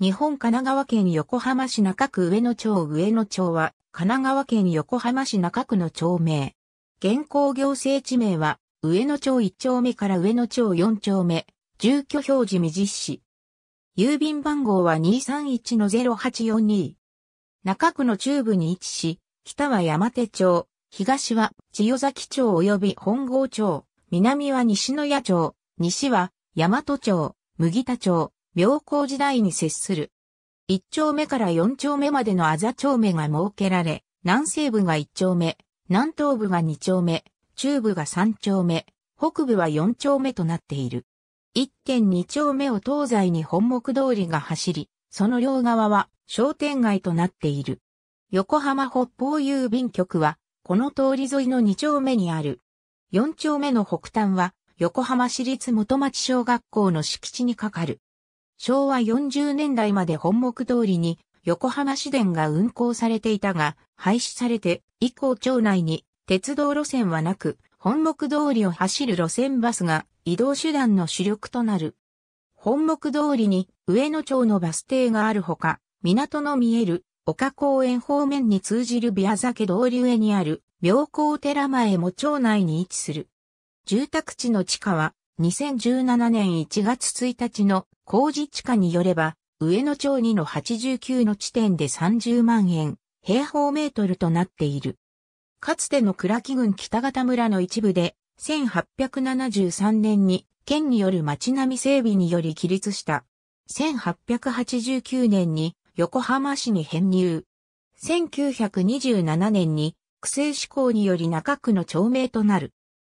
日本神奈川県横浜市中区上野町上野町は、神奈川県横浜市中区の町名。現行行政地名は、上野町1丁目から上野町4丁目、住居表示未実施。郵便番号は231-0842。中区の中部に位置し、北は山手町、東は千代崎町及び本郷町、南は西野谷町、西は大和町、麦田町、妙高時代に接する。一丁目から四丁目までのあざ丁目が設けられ、南西部が一丁目、南東部が二丁目、中部が三丁目、北部は四丁目となっている。1.2丁目を東西に本木通りが走り、その両側は商店街となっている。横浜北方郵便局は、この通り沿いの2丁目にある。4丁目の北端は、横浜市立元町小学校の敷地にかかる。昭和40年代まで本木通りに横浜市電が運行されていたが、廃止されて以降町内に鉄道路線はなく、本木通りを走る路線バスが移動手段の主力となる。本木通りに上野町のバス停があるほか、港の見える丘公園方面に通じるビア酒通り上にある妙高寺前も町内に位置する。住宅地の地下は2017年1月1日の工事地下によれば、上野町2の89の地点で30万円、平方メートルとなっている。かつての倉木郡北方村の一部で、1873年に県による町並み整備により起立した。1889年に横浜市に編入。1927年に区政施行により中区の町名となる。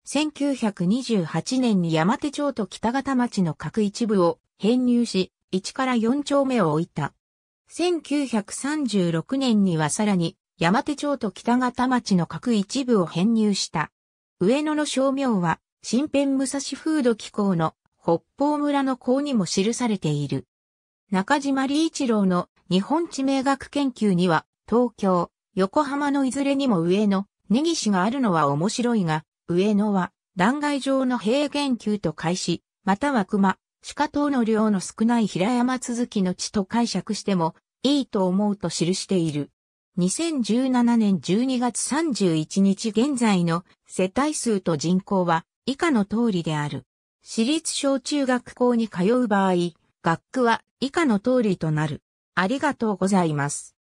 1928年に山手町と北方町の各一部を編入し、1から4丁目を置いた。1936年にはさらに山手町と北方町の各一部を編入した。上野の商名は新編武蔵風土機構の北方村の項にも記されている。中島理一郎の日本地名学研究には東京、横浜のいずれにも上野、根岸があるのは面白いが、上野は、断崖上の平原丘と開始、または熊、鹿等の量の少ない平山続きの地と解釈しても、いいと思うと記している。2017年12月31日現在の世帯数と人口は以下の通りである。私立小中学校に通う場合、学区は以下の通りとなる。ありがとうございます。